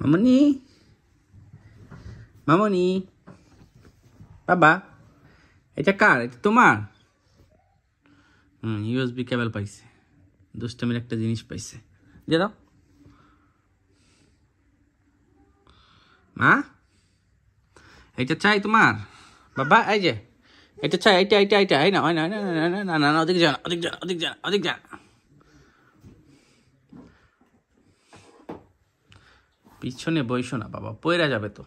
মামনি মামনি বাবা এটা কার এটা তোমার হুম ইউএসবি কেবল পাইছে দুষ্টমির একটা জিনিস পাইছে দিয়ে দাও মা এটা চাই তোমার বাবা এই যে এটা চাই এটা এটা এটা এই না না না না না না না অধিক জান অধিক জান অধিক জান অধিক জান পিছনে বইসো না বাবা পয়রা যাবে তো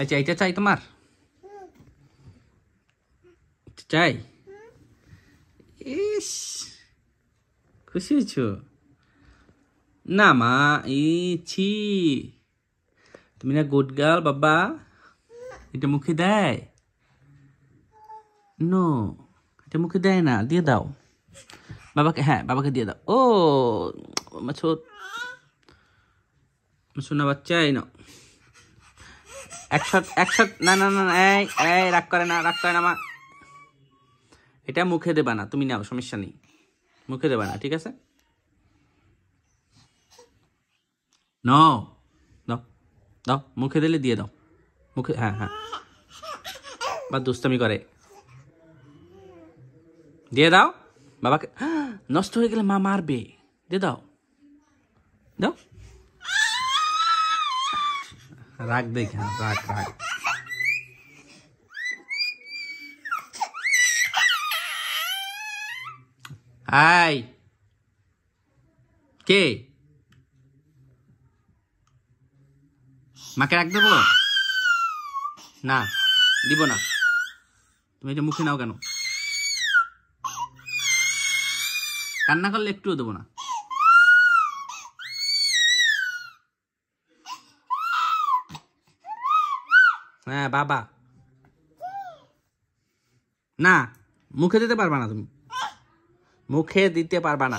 আচ্ছা এটা চাই তোমার চাই ইস খুশি হয়েছ না মা ইছি তুমি না গুড গার্ল বাবা এটা মুখে দেয় নো এটা মুখে দেয় না দিয়ে দাও বাবাকে হ্যাঁ বাবাকে দিয়ে দাও ও ছোট শোনা বাচ্চা এই না একসাথ একসাথ না না না এই এই রাগ করে না রাগ করে না আমার এটা মুখে দেবা না তুমি নাও সমস্যা নেই মুখে দেবা না ঠিক আছে নাও দাও দাও মুখে দিলে দিয়ে দাও মুখে হ্যাঁ হ্যাঁ বা দুস্তামি করে দিয়ে দাও বাবাকে নষ্ট হয়ে গেলে মা মারবে দিয়ে দাও দাও রাগ দেখে রাগ রাগ হাই কে মাকে রাখ দেবো না দিব না তুমি এটা মুখে নাও কেন কান্না করলে একটুও দেবো না হ্যাঁ বাবা না মুখে দিতে পারবা না তুমি মুখে দিতে পারবা না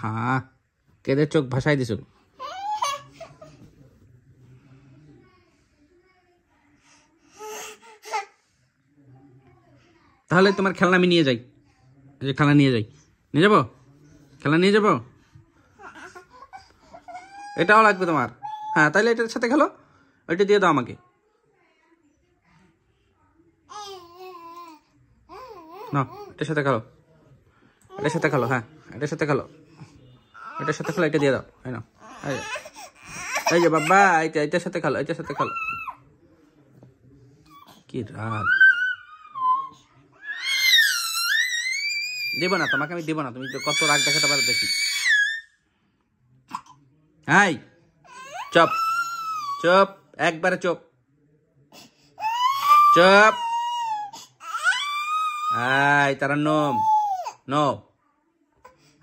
হ্যাঁ কেদের চোখ ভাসাই দিছো তাহলে তোমার খেলনা আমি নিয়ে যাই খেলনা নিয়ে যাই নিয়ে যাবো খেলনা নিয়ে যাবো এটাও লাগবে তোমার হ্যাঁ তাহলে এটার সাথে খেলো ওইটা দিয়ে দাও আমাকে না এটার সাথে খেলো এটার সাথে খেলো হ্যাঁ এটার সাথে খেলো এটার সাথে খেলো এটা দিয়ে দাও এই না এই যে বাবা এইটা এটার সাথে খেলো এটার সাথে খেলো কি রাগ দেবো না তোমাকে আমি দেবো না তুমি কত রাগ দেখাতে পারো দেখি হাই চুপ চুপ একবারে চুপ চুপ হাই তারা নম নো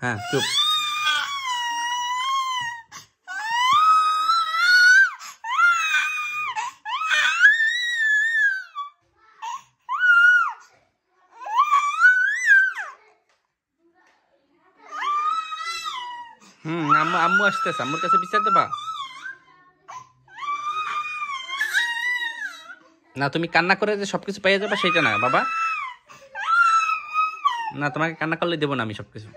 হ্যাঁ চুপ হুম আম্মু আসতেছে আম্মুর কাছে বিচার দেবা না তুমি কান্না করে যে সবকিছু পাইয়ে যাবা সেটা না বাবা না তোমাকে কান্না করলে দেবো না আমি সবকিছু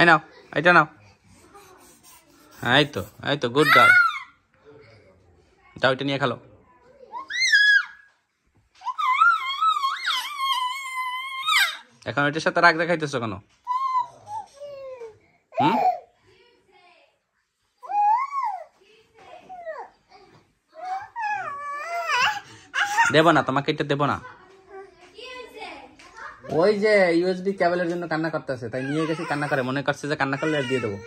এই নাও এটা নাও হ্যাঁ, এই তো এই তো গুড গার্ল যাও এটা নিয়ে খেলো এখন এটার সাথে রাগ দেখাইতেছো কেন দেব না তোমাকে এটা দেব না ওই যে ইউএসবি কেবলের জন্য কান্না করতেছে তাই নিয়ে গেছি কান্না করে মনে করছে যে কান্না করলে দিয়ে দেবো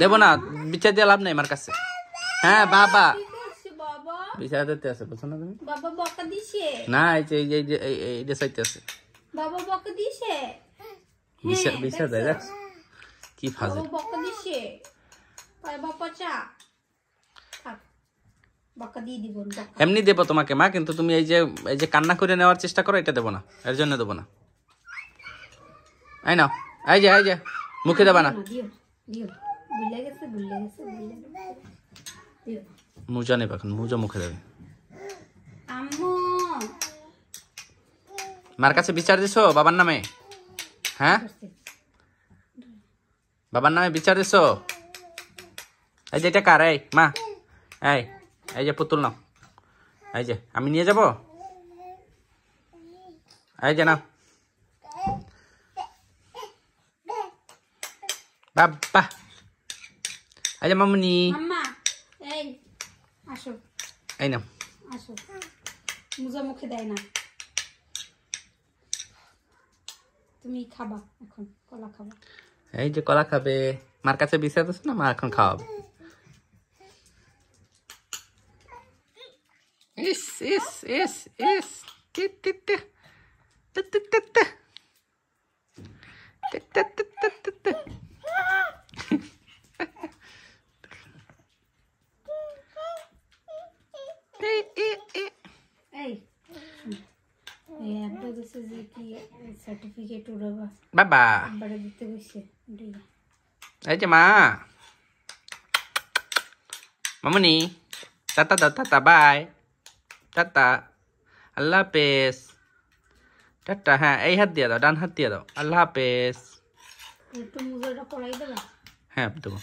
দেব না বিচার দিয়ে লাভ নেই আমার কাছে হ্যাঁ বাবা বিচার দিতে আছে বুঝছো না তুমি না এই যে এই যে এই যে সাইতে আছে বাবা দিছে বিশা বিশা দেখ কি ফাজে বাবা দিছে পায় বাবা চা এমনি দেব তোমাকে মা কিন্তু তুমি এই যে এই যে কান্না করে নেওয়ার চেষ্টা করো এটা দেবো না এর জন্য দেবো না এই না এই যে এই যে মুখে দেবা না মুজা নেবে এখন মুজা মুখে দেবে মার কাছে বিচার দিছ বাবার নামে হ্যাঁ বাবার নামে বিচার দিছ এই যে এটা কার এই মা এই এই যে পুতুল নাও এই যে আমি নিয়ে যাব এই যে নাও বাবা এই মামুনি এই নাও মুখে দেয় না তুমি খাবা এখন কলা খাবা এই যে কলা খাবে মার কাছে বিষাদ আছে না মা এখন খাওয়াবে ইস ইস ইস ইস tit tit tit tit tit tit tit tit certificate উড়াবা বাবা বাড়ি দিতে কইছে এই যে মা মামুনি টাটা দাও টাটা বাই টাটা আল্লাহ হাফেজ টাটা হ্যাঁ এই হাত দিয়ে দাও ডান হাত দিয়ে দাও আল্লাহ হাফেজ হ্যাঁ দেবো